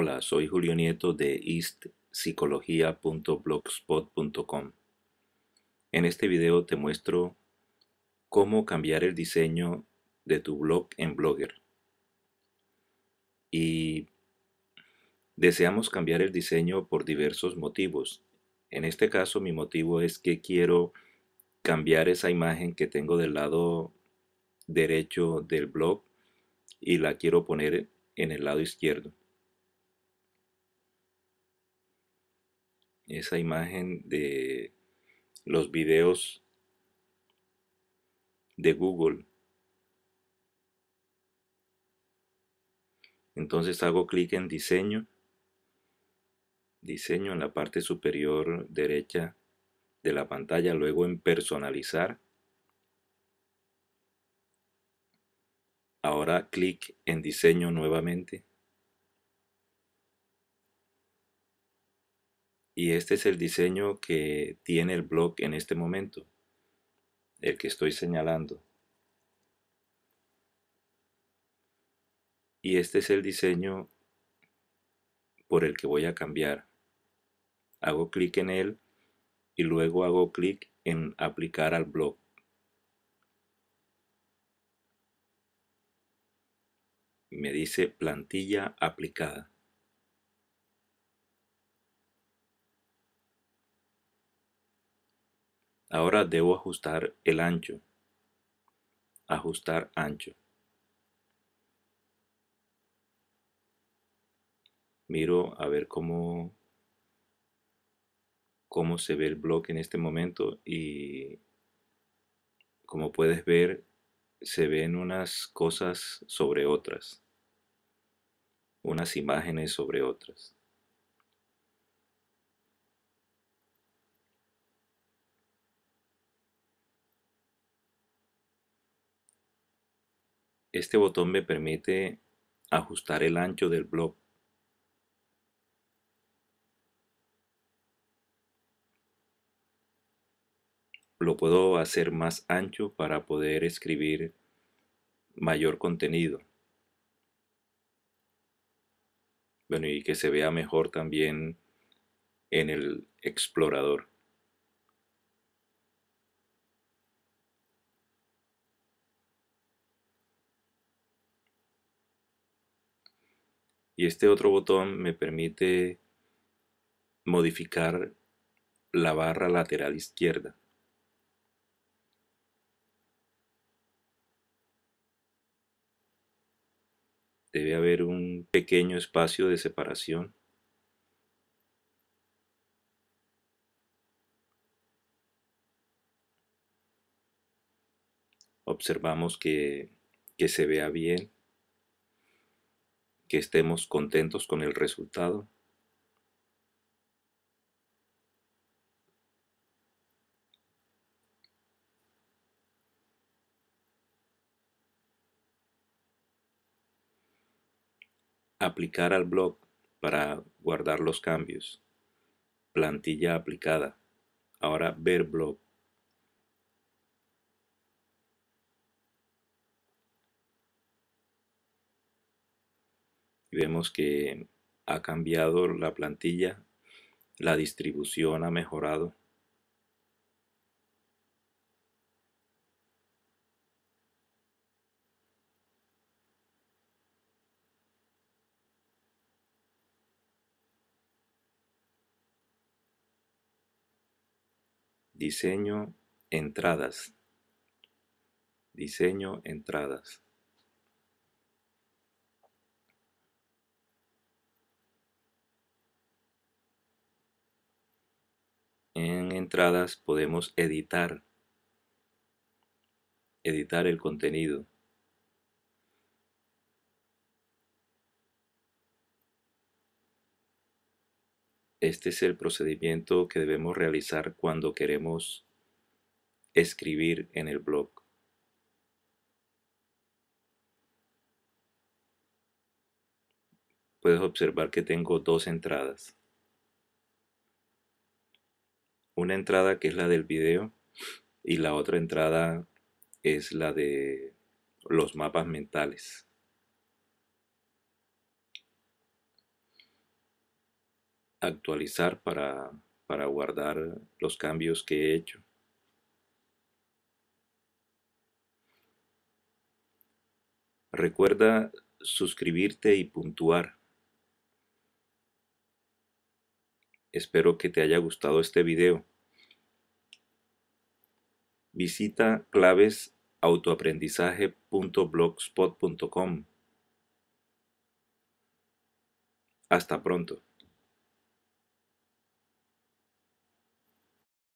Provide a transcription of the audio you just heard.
Hola, soy Julio Nieto de eastpsicología.blogspot.com. En este video te muestro cómo cambiar el diseño de tu blog en Blogger. Y deseamos cambiar el diseño por diversos motivos. En este caso mi motivo es que quiero cambiar esa imagen que tengo del lado derecho del blog y la quiero poner en el lado izquierdo. esa imagen de los videos de Google. Entonces hago clic en diseño, diseño en la parte superior derecha de la pantalla, luego en personalizar. Ahora clic en diseño nuevamente. Y este es el diseño que tiene el blog en este momento, el que estoy señalando. Y este es el diseño por el que voy a cambiar. Hago clic en él y luego hago clic en aplicar al blog. Me dice plantilla aplicada. Ahora debo ajustar el ancho. Ajustar ancho. Miro a ver cómo, cómo se ve el bloque en este momento y como puedes ver se ven unas cosas sobre otras, unas imágenes sobre otras. Este botón me permite ajustar el ancho del blog. Lo puedo hacer más ancho para poder escribir mayor contenido. Bueno, y que se vea mejor también en el explorador. Y este otro botón me permite modificar la barra lateral izquierda. Debe haber un pequeño espacio de separación. Observamos que, se vea bien que estemos contentos con el resultado. Aplicar al blog para guardar los cambios. Plantilla aplicada. Ahora ver blog. Vemos que ha cambiado la plantilla, la distribución ha mejorado. Diseño entradas. Diseño entradas. en entradas podemos editar, editar el contenido. Este es el procedimiento que debemos realizar cuando queremos escribir en el blog. Puedes observar que tengo dos entradas una entrada que es la del video y la otra entrada es la de los mapas mentales. Actualizar para, para guardar los cambios que he hecho. Recuerda suscribirte y puntuar. Espero que te haya gustado este video. Visita clavesautoaprendizaje.blogspot.com. Hasta pronto.